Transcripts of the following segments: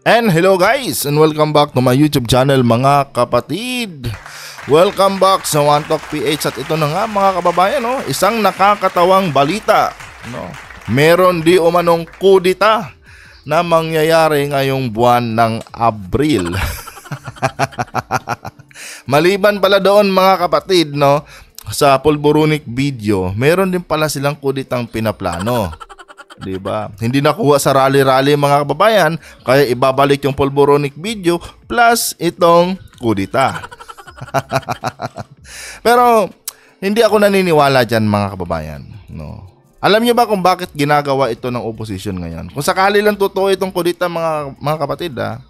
And hello guys and welcome back to my YouTube channel mga kapatid. Welcome back sa One Talk PH at ito na nga mga kababayan no, isang nakakatawang balita no. Meron di umanong kudita na mangyayari ngayong buwan ng Abril. Maliban pala doon mga kapatid no, sa Pulburunic video, meron din pala silang kuditang pinaplano. 'di ba? Hindi nakuha sa rally-rally mga kababayan, kaya ibabalik yung polboronic video plus itong kudita. Pero hindi ako naniniwala diyan mga kababayan, no. Alam niyo ba kung bakit ginagawa ito ng opposition ngayon? Kung sakali lang totoo itong kudita mga mga kapatid ha,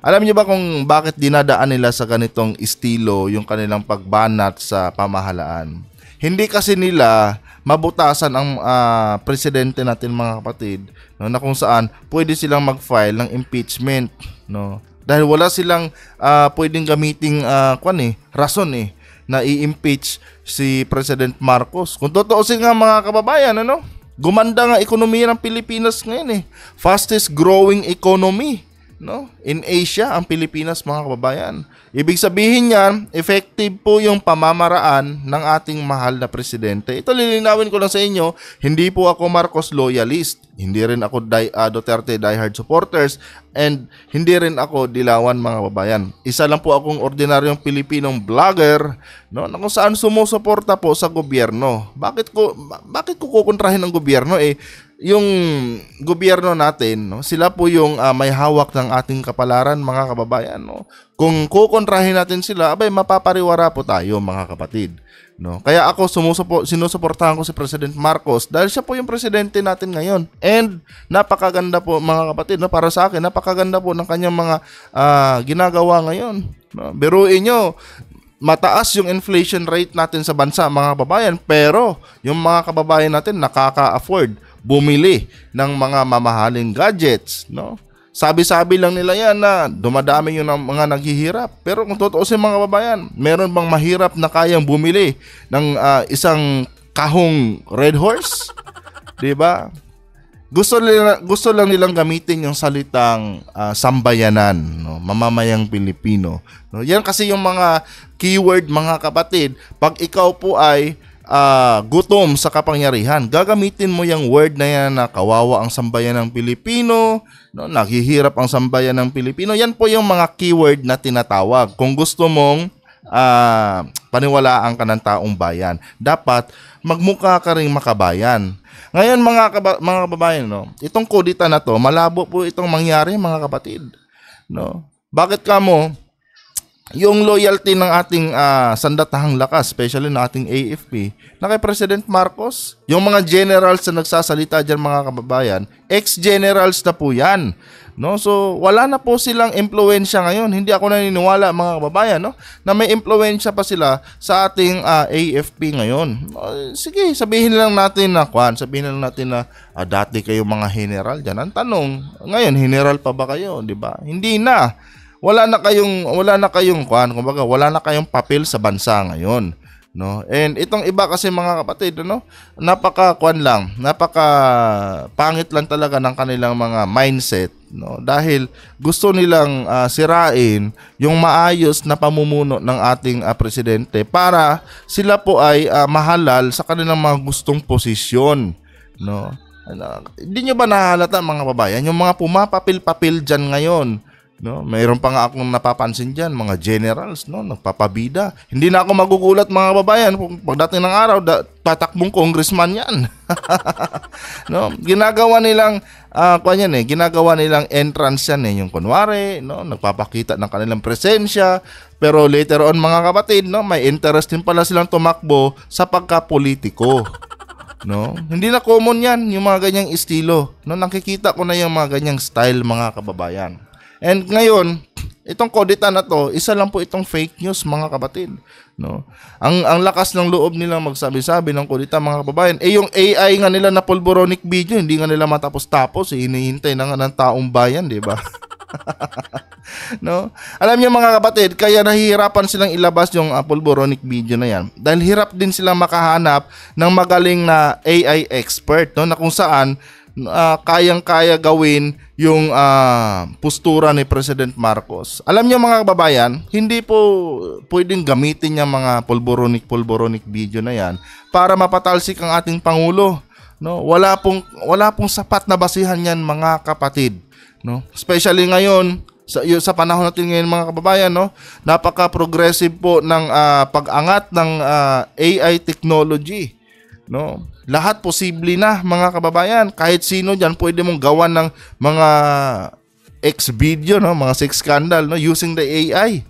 alam niyo ba kung bakit dinadaan nila sa ganitong estilo yung kanilang pagbanat sa pamahalaan? Hindi kasi nila mabutasan ang uh, presidente natin mga kapatid no, na kung saan pwede silang mag-file ng impeachment no dahil wala silang uh, pwedeng gamiting uh, kwan eh rason eh na i-impeach si President Marcos. Kung totoo nga mga kababayan, ano? Gumanda nga ekonomiya ng Pilipinas ngayon eh. Fastest growing economy no? In Asia, ang Pilipinas mga kababayan. Ibig sabihin niyan, effective po yung pamamaraan ng ating mahal na presidente. Ito lilinawin ko lang sa inyo, hindi po ako Marcos loyalist. Hindi rin ako die, uh, ah, Duterte diehard supporters and hindi rin ako dilawan mga kababayan. Isa lang po akong ordinaryong Pilipinong vlogger no, na kung saan sumusuporta po sa gobyerno. Bakit ko bakit ko kukontrahin ang gobyerno eh yung gobyerno natin, no, sila po yung uh, may hawak ng ating kapalaran, mga kababayan. No? Kung kukontrahin natin sila, abay, mapapariwara po tayo, mga kapatid. No? Kaya ako, sumusupo, sinusuportahan ko si President Marcos dahil siya po yung presidente natin ngayon. And napakaganda po, mga kapatid, no? para sa akin, napakaganda po ng kanyang mga uh, ginagawa ngayon. No? Biruin nyo, mataas yung inflation rate natin sa bansa mga kababayan pero yung mga kababayan natin nakaka-afford bumili ng mga mamahaling gadgets, no? Sabi-sabi lang nila yan na dumadami yung mga naghihirap. Pero kung totoo si mga babayan, meron bang mahirap na kayang bumili ng uh, isang kahong Red Horse? 'Di ba? Gusto nila, gusto lang nilang gamitin yung salitang uh, sambayanan, no? mamamayang Pilipino. No? Yan kasi yung mga keyword mga kapatid. Pag ikaw po ay uh, gutom sa kapangyarihan. Gagamitin mo yung word na yan na kawawa ang sambayan ng Pilipino, no, naghihirap ang sambayan ng Pilipino. Yan po yung mga keyword na tinatawag. Kung gusto mong uh, paniwalaan ka ng taong bayan, dapat magmukha ka rin makabayan. Ngayon mga, kaba- mga kababayan, no, itong kudita na to, malabo po itong mangyari mga kapatid. No? Bakit ka mo yung loyalty ng ating uh, sandatahang lakas, especially ng ating AFP, na kay President Marcos, yung mga generals na nagsasalita dyan mga kababayan, ex-generals na po yan. No? So, wala na po silang impluensya ngayon. Hindi ako naniniwala mga kababayan no? na may impluensya pa sila sa ating uh, ah, AFP ngayon. Uh, sige, sabihin lang natin na, kwan, sabihin lang natin na uh, dati kayo mga general dyan. Ang tanong, ngayon, general pa ba kayo? Di ba? Hindi na wala na kayong wala na kayong kwan kumbaga wala na kayong papel sa bansa ngayon, no? And itong iba kasi mga kapatid, no, napaka kwan lang, napaka pangit lang talaga ng kanilang mga mindset, no? Dahil gusto nilang uh, sirain yung maayos na pamumuno ng ating uh, presidente para sila po ay uh, mahalal sa kanilang mga gustong posisyon, no? Ano, hindi ano, nyo ba nahalata mga babayan, yung mga pumapapil-papil dyan ngayon, No, mayroon pa nga akong napapansin diyan, mga generals, no, nagpapabida. Hindi na ako magugulat mga kababayan kung pagdating ng araw da, tatakbong congressman 'yan. no, ginagawa nilang uh, kwan yan eh, ginagawa nilang entrance yan eh, yung kunwari, no, nagpapakita ng kanilang presensya, pero later on mga kapatid, no, may interest din pala silang tumakbo sa pagkapolitiko. No? Hindi na common 'yan, yung mga ganyang estilo. No, nakikita ko na yung mga ganyang style mga kababayan. And ngayon, itong kodita na to, isa lang po itong fake news mga kabatid. No? Ang, ang lakas ng loob nila magsabi-sabi ng kodita mga kababayan. Eh yung AI nga nila na pulboronic video, hindi nga nila matapos-tapos. Eh, hinihintay na nga ng taong bayan, di ba? no? Alam niyo mga kapatid, kaya nahihirapan silang ilabas yung uh, pulboronic video na yan. Dahil hirap din silang makahanap ng magaling na AI expert no? na kung saan uh, kayang-kaya gawin yung uh, postura ni President Marcos. Alam niyo mga kababayan, hindi po pwedeng gamitin yung mga pulboronic-pulboronic video na yan para mapatalsik ang ating Pangulo. No, wala pong wala pong sapat na basihan yan mga kapatid, no? Especially ngayon sa sa panahon natin ngayon mga kababayan, no? Napaka-progressive po ng uh, pag-angat ng uh, AI technology, no? lahat posible na mga kababayan. Kahit sino diyan pwede mong gawan ng mga X video, no? mga sex scandal no? using the AI.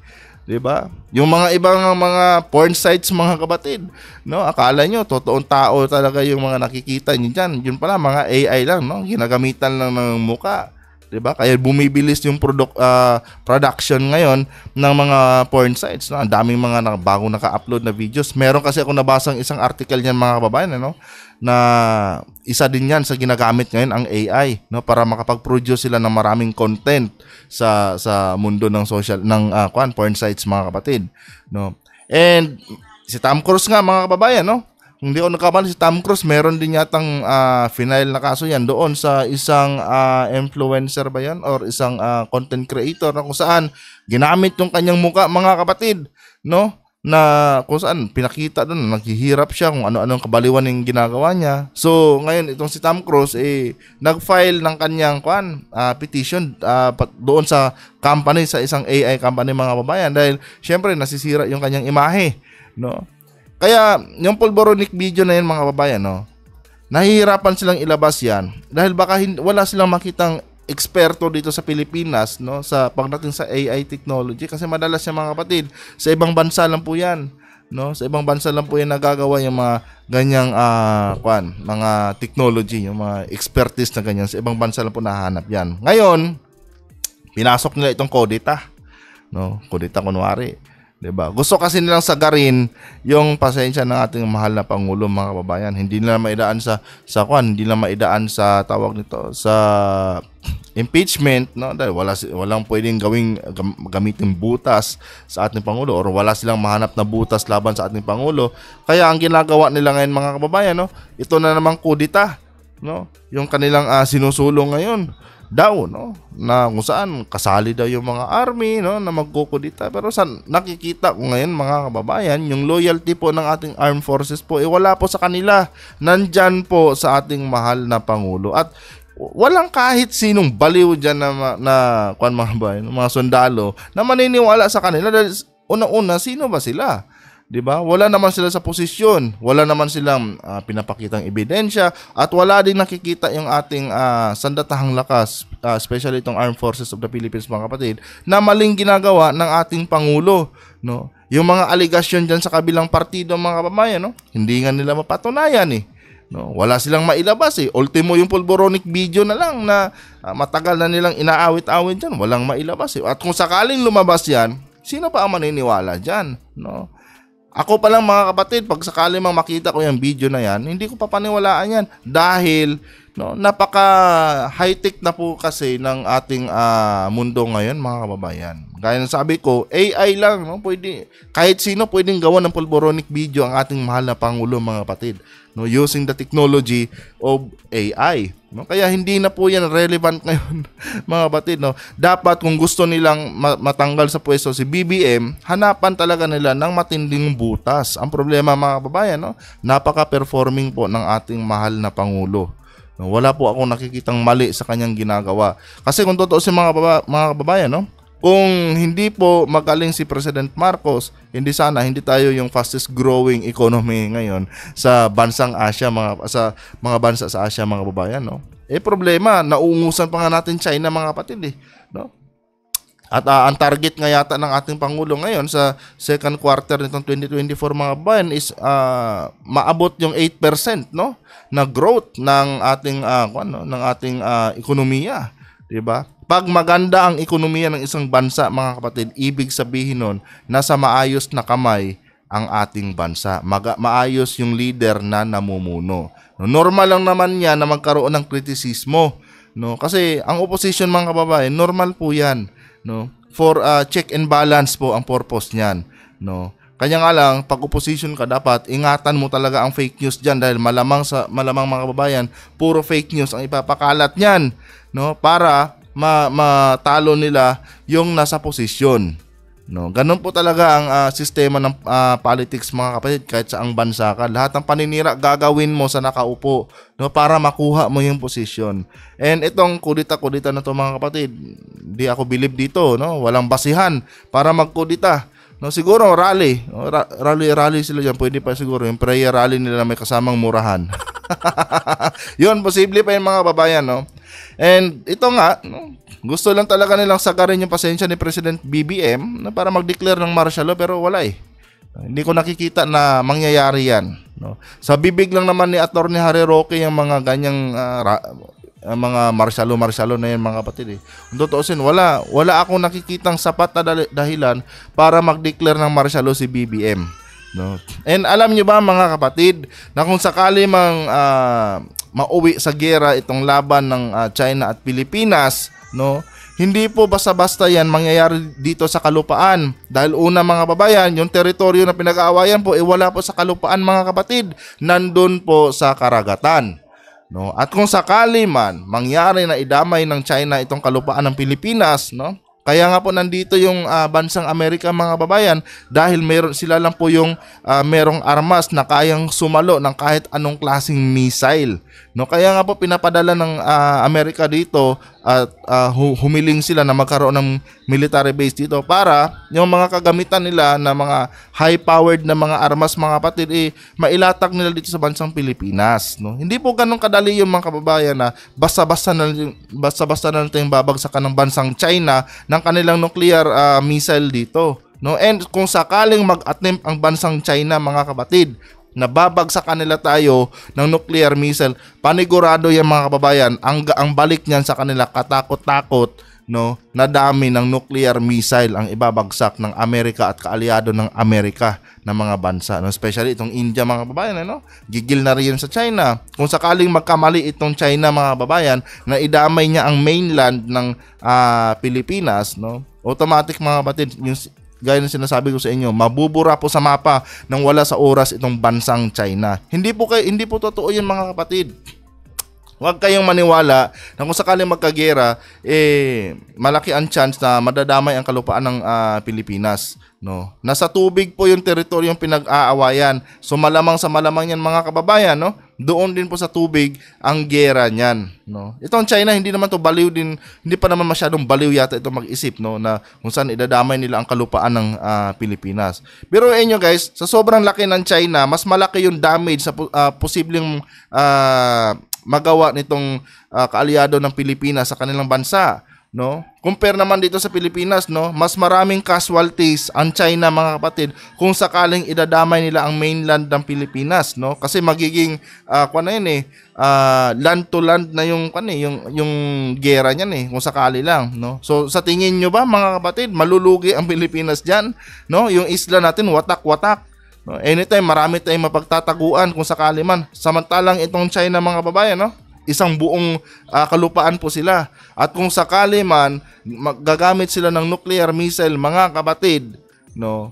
'di ba? Yung mga ibang mga porn sites mga kabatid, no? Akala nyo totoong tao talaga yung mga nakikita niyo diyan. Yun pala mga AI lang, no? Ginagamitan lang ng muka. 'di ba? Kaya bumibilis yung product uh, ah, production ngayon ng mga porn sites. No? Ang daming mga na, bagong naka-upload na videos. Meron kasi ako nabasang isang article niyan mga kababayan ano na isa din 'yan sa ginagamit ngayon ang AI no para makapag-produce sila ng maraming content sa sa mundo ng social ng uh, kwan porn sites mga kapatid no. And si Tom Cruise nga mga kababayan no hindi ako nakamali si Tom Cruise, meron din yatang uh, final na kaso yan doon sa isang uh, influencer ba yan or isang uh, content creator na kung saan ginamit yung kanyang muka mga kapatid, no? na kung saan pinakita doon naghihirap siya kung ano-ano ang kabaliwan ng ginagawa niya. So ngayon itong si Tom Cruise eh nag-file ng kanyang kwan uh, petition uh, doon sa company sa isang AI company mga babayan dahil syempre nasisira yung kanyang imahe no. Kaya yung pulboronic video na yun mga babayan no, nahihirapan silang ilabas yan dahil baka hin- wala silang makitang eksperto dito sa Pilipinas no sa pagdating sa AI technology kasi madalas yung mga kapatid sa ibang bansa lang po yan no sa ibang bansa lang po yan nagagawa yung mga ganyang uh, kwan mga technology yung mga expertise na ganyan sa ibang bansa lang po nahanap yan ngayon pinasok nila itong Kodita no Kodita kunwari 'Di diba? Gusto kasi nilang sagarin yung pasensya ng ating mahal na pangulo mga kababayan. Hindi nila maidaan sa sa kwan, hindi nila maidaan sa tawag nito sa impeachment, no? Dahil wala walang pwedeng gawing gam, gamitin butas sa ating pangulo or wala silang mahanap na butas laban sa ating pangulo. Kaya ang ginagawa nila ngayon mga kababayan, no? Ito na namang kudita, no? Yung kanilang uh, sinusulong ngayon daw no na kung saan kasali daw yung mga army no na magkukudita pero sa nakikita ko ngayon mga kababayan yung loyalty po ng ating armed forces po eh wala po sa kanila nandyan po sa ating mahal na pangulo at walang kahit sinong baliw diyan na na kwan mga bayan, mga sundalo na maniniwala sa kanila dahil una-una sino ba sila 'di ba? Wala naman sila sa posisyon, wala naman silang uh, pinapakitang ebidensya at wala din nakikita yung ating uh, sandatahang lakas, uh, especially itong Armed Forces of the Philippines mga kapatid, na maling ginagawa ng ating pangulo, no? Yung mga aligasyon diyan sa kabilang partido mga kapamayan, no? Hindi nga nila mapatunayan eh. No, wala silang mailabas eh. Ultimo yung pulboronic video na lang na uh, matagal na nilang inaawit-awit diyan, walang mailabas eh. At kung sakaling lumabas 'yan, sino pa ang maniniwala diyan, no? Ako pa lang mga kapatid, pag sakali mang makita ko yung video na yan, hindi ko papaniwalaan yan dahil no, napaka high-tech na po kasi ng ating uh, mundo ngayon mga kababayan. Gaya ng sabi ko, AI lang, no? pwede, kahit sino pwedeng gawa ng polboronic video ang ating mahal na Pangulo mga kapatid no using the technology of AI no kaya hindi na po yan relevant ngayon mga batid no dapat kung gusto nilang matanggal sa pwesto si BBM hanapan talaga nila ng matinding butas ang problema mga kababayan no napaka performing po ng ating mahal na pangulo no wala po akong nakikitang mali sa kanyang ginagawa kasi kung totoo si mga baba, mga kababayan no kung hindi po magaling si President Marcos, hindi sana hindi tayo yung fastest growing economy ngayon sa bansang Asia mga sa mga bansa sa Asia mga babayan, no. Eh problema, nauungusan pa nga natin China mga kapatid eh, no? At uh, ang target nga yata ng ating Pangulo ngayon sa second quarter nitong 2024 mga bayan is uh, maabot yung 8% no na growth ng ating uh, ano ng ating uh, ekonomiya. 'di ba? Pag maganda ang ekonomiya ng isang bansa, mga kapatid, ibig sabihin nun, sa maayos na kamay ang ating bansa. Maga, maayos yung leader na namumuno. No, normal lang naman niya na magkaroon ng kritisismo. No? Kasi ang opposition mga kababayan, normal po yan. No? For uh, check and balance po ang purpose niyan. No? Kanya nga lang, pag opposition ka dapat, ingatan mo talaga ang fake news diyan dahil malamang sa malamang mga kababayan, puro fake news ang ipapakalat niyan, no? Para ma- matalo nila yung nasa posisyon. No, ganun po talaga ang uh, sistema ng uh, politics mga kapatid kahit sa ang bansa ka. Lahat ng paninira gagawin mo sa nakaupo no para makuha mo yung position. And itong kudita-kudita na to mga kapatid, di ako believe dito no, walang basihan para magkudita. No, siguro rally. No, ra- rally rally sila diyan. Pwede pa siguro yung prayer rally nila may kasamang murahan. 'Yon posible pa yung mga babayan, no. And ito nga, no, gusto lang talaga nilang sagarin yung pasensya ni President BBM na para mag-declare ng martial law pero wala eh. Hindi ko nakikita na mangyayari yan. No? Sa bibig lang naman ni Attorney Harry Roque yung mga ganyang uh, ra- ang mga marsalo-marsalo na yan mga kapatid eh. Kung tutuusin, wala, wala akong nakikitang sapat na dahilan para mag-declare ng marsalo si BBM. No? And alam nyo ba mga kapatid, na kung sakali mang uh, mauwi sa gera itong laban ng uh, China at Pilipinas, no? Hindi po basta-basta yan mangyayari dito sa kalupaan. Dahil una mga babayan, yung teritoryo na pinag-aawayan po, eh wala po sa kalupaan mga kapatid. Nandun po sa karagatan. No? At kung sakali man mangyari na idamay ng China itong kalupaan ng Pilipinas, no? Kaya nga po nandito yung uh, bansang Amerika mga babayan dahil meron sila lang po yung uh, merong armas na kayang sumalo ng kahit anong klasing missile No kaya nga po pinapadala ng uh, Amerika dito at uh, humiling sila na magkaroon ng military base dito para yung mga kagamitan nila na mga high-powered na mga armas mga kapatid eh, mailatag nila dito sa bansang Pilipinas. No? Hindi po ganoon kadali yung mga kababayan na basta-basta na basta-basta na tayong babagsakan ng bansang China ng kanilang nuclear uh, missile dito. No? And kung sakaling mag-attempt ang bansang China mga kapatid Nababagsakan nila tayo ng nuclear missile. Panigurado yan mga kababayan, ang, ang balik niyan sa kanila katakot-takot no, na dami ng nuclear missile ang ibabagsak ng Amerika at kaalyado ng Amerika na mga bansa. No? Especially itong India mga kababayan, ano? gigil na rin sa China. Kung sakaling magkamali itong China mga kababayan na idamay niya ang mainland ng uh, Pilipinas, no? automatic mga batid, yung gaya ng sinasabi ko sa inyo, mabubura po sa mapa nang wala sa oras itong bansang China. Hindi po kay hindi po totoo 'yan mga kapatid. Huwag kayong maniwala na kung sakaling magkagera, eh, malaki ang chance na madadamay ang kalupaan ng uh, Pilipinas. No? Nasa tubig po yung teritoryong pinag-aawayan. So malamang sa malamang yan mga kababayan, no? doon din po sa tubig ang gera niyan. No? Ito ang China, hindi naman to baliw din, hindi pa naman masyadong baliw yata ito mag-isip no? na kung saan idadamay nila ang kalupaan ng uh, Pilipinas. Pero eh, inyo guys, sa sobrang laki ng China, mas malaki yung damage sa uh, posibleng uh, magawa nitong uh, kaalyado ng Pilipinas sa kanilang bansa no? Compare naman dito sa Pilipinas, no? Mas maraming casualties ang China mga kapatid kung sakaling idadamay nila ang mainland ng Pilipinas, no? Kasi magiging uh, ah, kuno ano yun eh, uh, land to land na yung kuno ano, eh, yung yung gera niyan eh kung sakali lang, no? So sa tingin niyo ba mga kapatid, malulugi ang Pilipinas diyan, no? Yung isla natin watak-watak No, anytime, marami tayong mapagtataguan kung sakali man. Samantalang itong China mga kababayan, no? isang buong uh, kalupaan po sila. At kung sakali man gagamit sila ng nuclear missile, mga kapatid, no,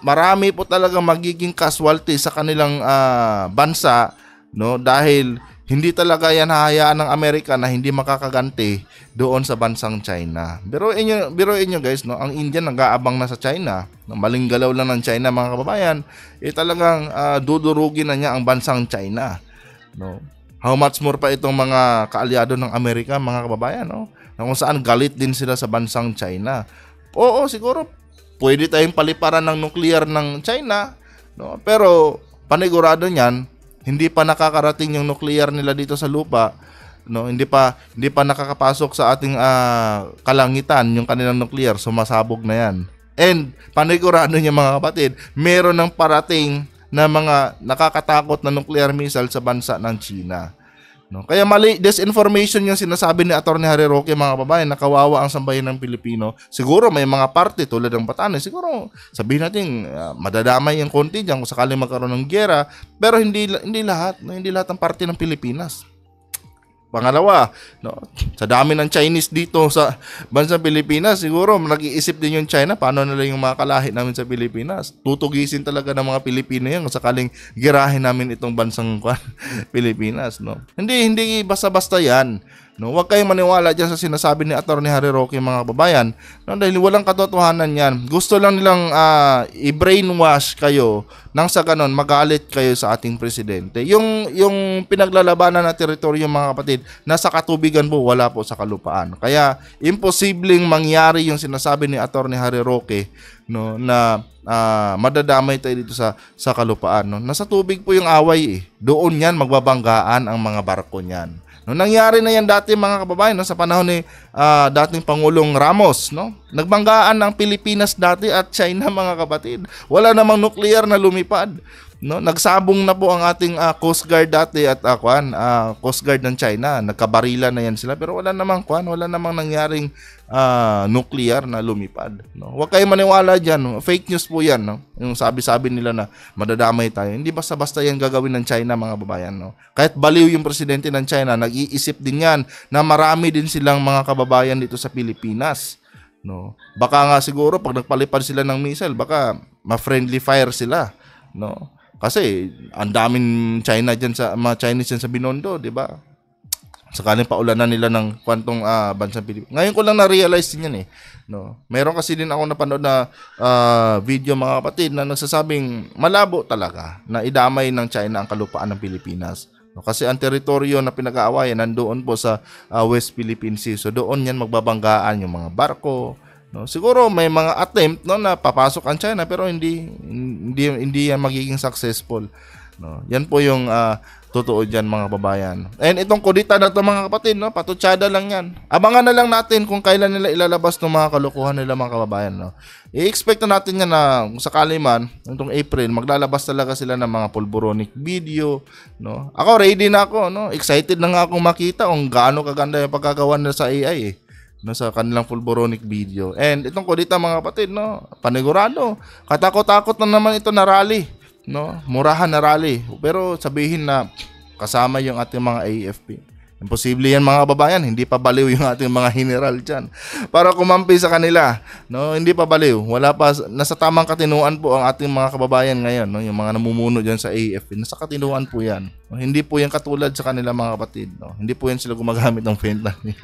marami po talaga magiging casualty sa kanilang uh, bansa no dahil hindi talaga yan hahayaan ng Amerika na hindi makakaganti doon sa bansang China. Pero inyo, biro inyo guys, no, ang India nag-aabang na sa China. Maling galaw lang ng China mga kababayan. Eh talagang uh, dudurugin na niya ang bansang China. No? How much more pa itong mga kaalyado ng Amerika mga kababayan. No? Na kung saan galit din sila sa bansang China. Oo, siguro pwede tayong paliparan ng nuclear ng China. No? Pero panigurado niyan, hindi pa nakakarating yung nuclear nila dito sa lupa, no? Hindi pa hindi pa nakakapasok sa ating uh, kalangitan yung kanilang nuclear, so masabog na 'yan. And panigurado niya mga kapatid, meron ng parating na mga nakakatakot na nuclear missile sa bansa ng China. No? Kaya mali disinformation yung sinasabi ni Attorney Harry Roque mga babae na kawawa ang sambayan ng Pilipino. Siguro may mga parte tulad ng Batanes, siguro sabihin natin uh, madadamay yung konti diyan kung sakaling magkaroon ng giyera, pero hindi hindi lahat, no? hindi lahat ng parte ng Pilipinas. Pangalawa, no, sa dami ng Chinese dito sa bansang Pilipinas, siguro nag-iisip din yung China paano nila yung mga kalahi namin sa Pilipinas. Tutugisin talaga ng mga Pilipino yan sakaling girahin namin itong bansang Pilipinas. No? Hindi, hindi basta-basta yan. No, huwag kayong maniwala diyan sa sinasabi ni Atty. Harry Roque mga kababayan. No, dahil walang katotohanan 'yan. Gusto lang nilang uh, i-brainwash kayo nang sa ganon magalit kayo sa ating presidente. Yung yung pinaglalabanan na teritoryo mga kapatid, nasa katubigan po, wala po sa kalupaan. Kaya imposibleng mangyari yung sinasabi ni Atty. Harry Roque no na uh, madadamay tayo dito sa sa kalupaan no. Nasa tubig po yung away eh. Doon 'yan magbabanggaan ang mga barko niyan. No, nangyari na yan dati mga kababayan no, sa panahon ni uh, dating Pangulong Ramos. No? Nagbanggaan ng Pilipinas dati at China mga kabatid. Wala namang nuclear na lumipad. No, nagsabong na po ang ating uh, Coast Guard dati at uh, kwan, uh, Coast Guard ng China. Nagkabarila na yan sila pero wala namang kwan, wala namang nangyaring uh, nuclear na lumipad. No? Huwag kayong maniwala diyan, fake news po 'yan, no. Yung sabi-sabi nila na madadamay tayo. Hindi basta-basta 'yan gagawin ng China, mga babayan, no. Kahit baliw yung presidente ng China, nag-iisip din 'yan na marami din silang mga kababayan dito sa Pilipinas. No. Baka nga siguro pag nagpalipad sila ng missile, baka ma-friendly fire sila, no kasi ang daming China diyan sa mga Chinese diyan sa Binondo, 'di ba? Sakaling na nila ng kwantong uh, bansang Pilipinas. Ngayon ko lang na-realize din yan eh. No. Meron kasi din ako napanood na uh, video mga kapatid na nagsasabing malabo talaga na idamay ng China ang kalupaan ng Pilipinas. No, kasi ang teritoryo na pinag-aawayan nandoon po sa uh, West Philippine Sea. So doon yan magbabanggaan yung mga barko, No, siguro may mga attempt no na papasok ang China pero hindi hindi hindi yan magiging successful. No. Yan po yung uh, totoo diyan mga kababayan. And itong kudita na to mga kapatid, no, patutsada lang yan. Abangan na lang natin kung kailan nila ilalabas ng mga kalokohan nila mga kababayan, no. I-expect na natin yan na kung sakali man nitong April maglalabas talaga sila ng mga pulboronic video, no. Ako ready na ako, no. Excited na nga akong makita kung gaano kaganda yung pagkagawa nila sa AI. Eh no, sa kanilang Fulboronic video. And itong kudita mga kapatid, no, panigurado. Katakot-takot na naman ito na rally. No? Murahan na rally. Pero sabihin na kasama yung ating mga AFP. Imposible yan mga kababayan, hindi pa baliw yung ating mga general dyan. Para kumampi sa kanila, no, hindi pa baliw. Wala pa, nasa tamang katinuan po ang ating mga kababayan ngayon, no, yung mga namumuno dyan sa AFP. Nasa katinuan po yan. No, hindi po yan katulad sa kanila mga kapatid. No. Hindi po yan sila gumagamit ng fentanyl.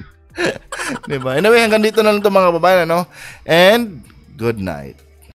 diba? Anyway, hanggang dito na lang ito mga babae, no? And good night.